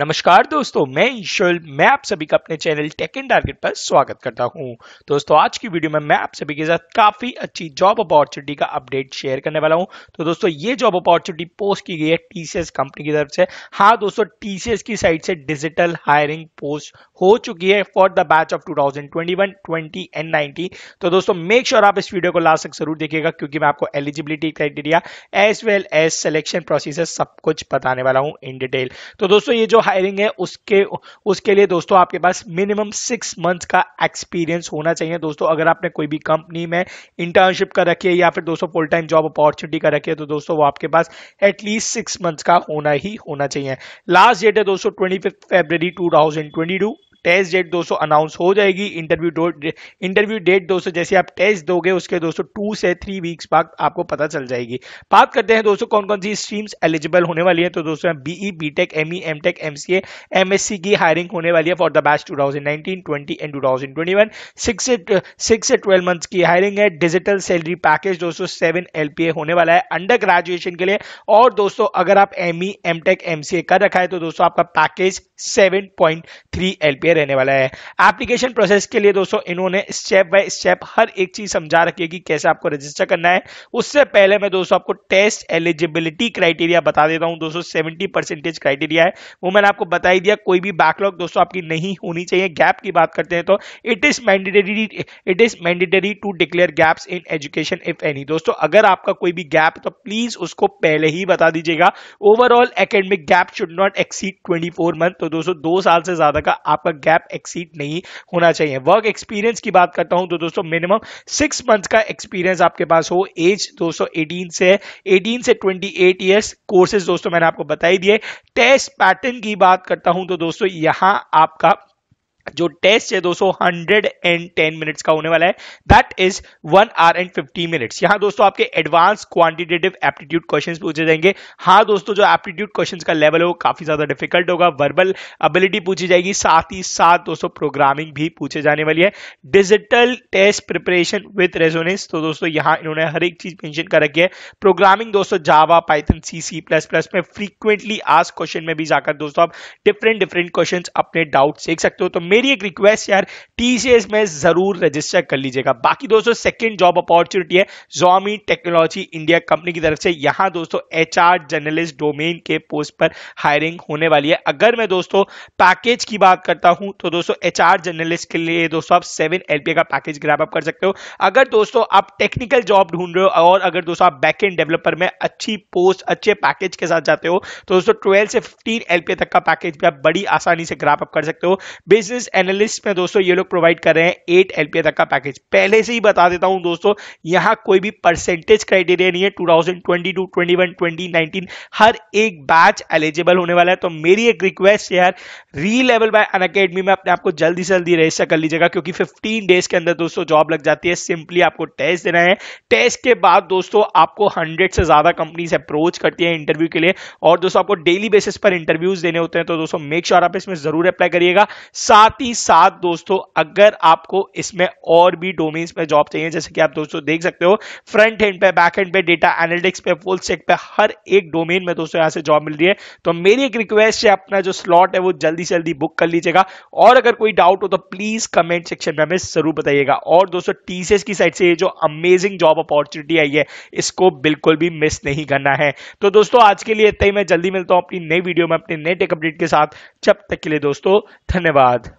नमस्कार दोस्तों मैं ईश्वर मैं आप सभी का अपने चैनल टेक एंड टारगेट पर स्वागत करता हूं दोस्तों आज की वीडियो में मैं आप सभी के साथ काफी अच्छी जॉब अपॉर्चुनिटी का अपडेट शेयर करने वाला हूं तो दोस्तों ये जॉब अपॉर्चुनिटी पोस्ट की गई है टीसीएस कंपनी की तरफ से हाँ दोस्तों टीसीएस की साइड से डिजिटल हायरिंग पोस्ट हो चुकी है for the batch of two thousand and ninety तो दोस्तों मेक श्योर आप इस वीडियो को लास्ट तक जरूर देखिएगा क्योंकि मैं आपको eligibility criteria as well as selection procedure सब कुछ बताने वाला हूँ इन डिटेल तो दोस्तों ये जो हायरिंग है उसके उसके लिए दोस्तों आपके पास मिनिमम सिक्स मंथ का एक्सपीरियंस होना चाहिए दोस्तों अगर आपने कोई भी कंपनी में इंटर्नशिप का रखी है या फिर दोस्तों फुल टाइम जॉब अपॉर्चुनिटी का रखी है तो दोस्तों वो आपके पास एटलीस्ट सिक्स मंथ का होना ही होना चाहिए लास्ट डेट है दोस्तों twenty fifth February to test date दोस्तों अनाउंस हो जाएगी इंटरव्यू इंटरव्यू डेट दोस्तों जैसे आप टेस्ट दोगे उसके दोस्तों टू से थ्री वीक्स बाद आपको पता चल जाएगी बात करते हैं दोस्तों कौन कौन सी तो स्ट्रीम्स e, e, एलिजिबल होने वाली है तो दोस्तों BE B tech M E M tech M C M S C की हायरिंग होने वाली है for the batch two thousand nineteen twenty and two thousand twenty one six से सिक्स से ट्वेल्व मंथ की हायरिंग है डिजिटल सैलरी पैकेज दोस्तों seven L P A होने वाला है अंडर ग्रेजुएशन के लिए और दोस्तों अगर आप M E M tech M C A कर रखा है तो दोस्तों आपका package seven point three L P आगे रहने वाला है एप्लीकेशन प्रोसेस के लिए दोस्तों इन्होंने स्टेप बाय स्टेप हर एक चीज समझा रखी है कि कैसे आपको रजिस्टर करना है उससे पहले मैं दोस्तों आपको टेस्ट एलिजिबिलिटी क्राइटेरिया बता देता हूं दोस्तों सेवेंटी परसेंटेज क्राइटेरिया है वो मैंने आपको बताई दिया कोई भी बैकलॉग दोस्तों आपकी नहीं होनी चाहिए गैप की बात करते हैं तो it is mandatory it is mandatory to declare gaps in education if any दोस्तों अगर आपका कोई भी गैप तो प्लीज उसको पहले ही बता दीजिएगा overall academic gap should not exceed 24 month तो दोस्तों दो साल से ज्यादा का आपका गैप एक्सीड नहीं होना चाहिए वर्क एक्सपीरियंस की बात करता हूं तो दोस्तों मिनिमम सिक्स मंथ का एक्सपीरियंस आपके पास हो एज दोस्तों 18 से 18 से 28 ईयर्स कोर्सेज दोस्तों मैंने आपको बताई दिए टेस्ट पैटर्न की बात करता हूं तो दोस्तों यहां आपका जो टेस्ट है दोस्तों हंड्रेड एंड टेन मिनट्स का होने वाला है that is one hour and fifty minutes यहां दोस्तों आपके एडवांस क्वांटिटेटिव एप्टीट्यूड क्वेश्चंस पूछे जाएंगे हाँ दोस्तों जो एप्टीट्यूड क्वेश्चंस का लेवल है वो काफी ज्यादा डिफिकल्ट होगा वर्बल एबिलिटी पूछी जाएगी साथ ही साथ दोस्तों प्रोग्रामिंग भी पूछे जाने वाली है डिजिटल टेस्ट प्रिपरेशन विथ रेजोनेस तो दोस्तों यहां इन्होंने हर एक चीज मेंशन कर रखी है प्रोग्रामिंग दोस्तों Java Python C C plus plus में फ्रीक्वेंटली आज क्वेश्चन में भी जाकर दोस्तों आप डिफरेंट डिफरेंट क्वेश्चन अपने डाउट देख सकते हो तो मे मेरी एक रिक्वेस्ट यार टीसीएस में जरूर रजिस्टर कर लीजिएगा बाकी दोस्तों सेकेंड जॉब अपॉर्चुनिटी है जोमी टेक्नोलॉजी इंडिया कंपनी की तरफ से यहां दोस्तों एच जर्नलिस्ट डोमेन के पोस्ट पर हायरिंग होने वाली है अगर मैं दोस्तों पैकेज की बात करता हूं तो दोस्तों एच जर्नलिस्ट के लिए दोस्तों आप सेवन एलपीए का पैकेज ग्रैप अप कर सकते हो अगर दोस्तों आप टेक्निकल जॉब ढूंढ रहे हो और अगर दोस्तों आप बैक एंड डेवलपर में अच्छी पोस्ट अच्छे पैकेज के साथ जाते हो तो दोस्तों ट्वेल्व से फिफ्टीन एलपीए तक का पैकेज भी आप बड़ी आसानी से ग्रैप अप कर सकते हो बिजनेस बिजनेस एनालिस्ट में दोस्तों ये लोग प्रोवाइड कर रहे हैं एट एलपीए तक का पैकेज पहले से ही बता देता हूं दोस्तों यहां कोई भी परसेंटेज क्राइटेरिया नहीं है 2022, 21, 2019 हर एक बैच एलिजिबल होने वाला है तो मेरी एक रिक्वेस्ट यार री लेवल बाय अन अकेडमी में अपने आपको जल्दी से जल्दी रजिस्टर कर लीजिएगा क्योंकि फिफ्टीन डेज के अंदर दोस्तों जॉब लग जाती है सिंपली आपको टेस्ट देना है टेस्ट के बाद दोस्तों आपको हंड्रेड से ज्यादा कंपनी अप्रोच करती है इंटरव्यू के लिए और दोस्तों आपको डेली बेसिस पर इंटरव्यूज देने होते हैं तो दोस्तों मेक श्योर आप इसमें जरूर अप्लाई करिएगा साथ साथ ही साथ दोस्तों अगर आपको इसमें और भी डोमेन्स में जॉब चाहिए जैसे कि आप दोस्तों देख सकते हो फ्रंट हैंड पे बैक हैंड पे डेटा एनालिटिक्स पे फुल स्टेक पे हर एक डोमेन में दोस्तों यहाँ से जॉब मिल रही है तो मेरी एक रिक्वेस्ट है अपना जो स्लॉट है वो जल्दी से जल्दी बुक कर लीजिएगा और अगर कोई डाउट हो तो प्लीज कमेंट सेक्शन में हमें जरूर बताइएगा और दोस्तों टीसीएस की साइड से ये जो अमेजिंग जॉब अपॉर्चुनिटी आई है इसको बिल्कुल भी मिस नहीं करना है तो दोस्तों आज के लिए इतना ही मैं जल्दी मिलता हूँ अपनी नई वीडियो में अपने नए टेक अपडेट के साथ जब तक के लिए दोस्तों धन्यवाद